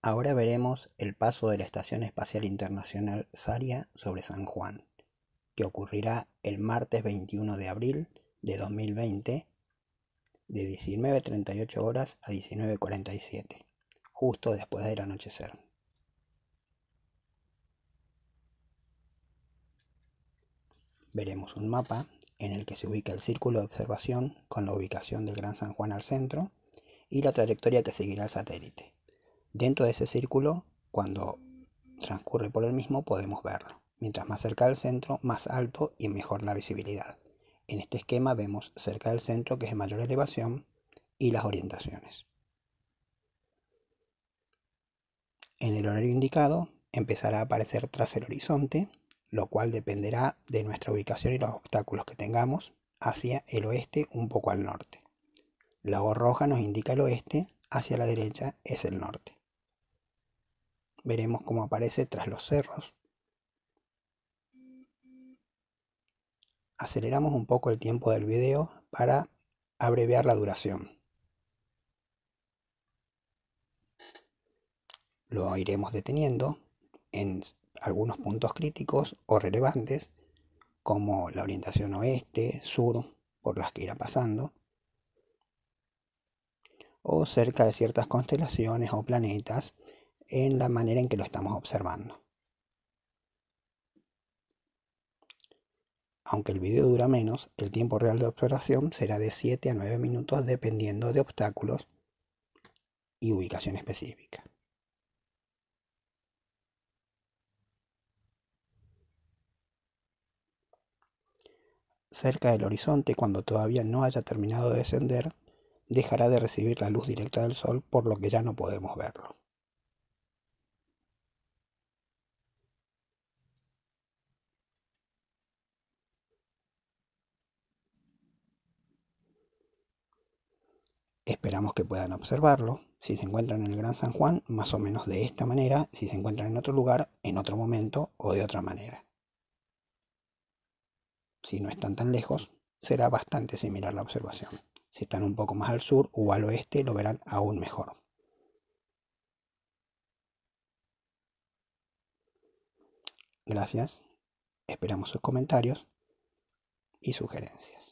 Ahora veremos el paso de la Estación Espacial Internacional Saria sobre San Juan, que ocurrirá el martes 21 de abril de 2020 de 19.38 horas a 19.47, justo después del anochecer. Veremos un mapa en el que se ubica el círculo de observación con la ubicación del Gran San Juan al centro y la trayectoria que seguirá el satélite. Dentro de ese círculo, cuando transcurre por el mismo, podemos verlo. Mientras más cerca del centro, más alto y mejor la visibilidad. En este esquema vemos cerca del centro, que es de mayor elevación, y las orientaciones. En el horario indicado, empezará a aparecer tras el horizonte, lo cual dependerá de nuestra ubicación y los obstáculos que tengamos hacia el oeste, un poco al norte. La O roja nos indica el oeste, hacia la derecha es el norte. Veremos cómo aparece tras los cerros. Aceleramos un poco el tiempo del video para abreviar la duración. Lo iremos deteniendo en algunos puntos críticos o relevantes, como la orientación oeste, sur, por las que irá pasando, o cerca de ciertas constelaciones o planetas en la manera en que lo estamos observando. Aunque el video dura menos, el tiempo real de observación será de 7 a 9 minutos dependiendo de obstáculos y ubicación específica. Cerca del horizonte, cuando todavía no haya terminado de descender, dejará de recibir la luz directa del sol por lo que ya no podemos verlo. Esperamos que puedan observarlo. Si se encuentran en el Gran San Juan, más o menos de esta manera. Si se encuentran en otro lugar, en otro momento o de otra manera. Si no están tan lejos, será bastante similar la observación. Si están un poco más al sur o al oeste, lo verán aún mejor. Gracias. Esperamos sus comentarios y sugerencias.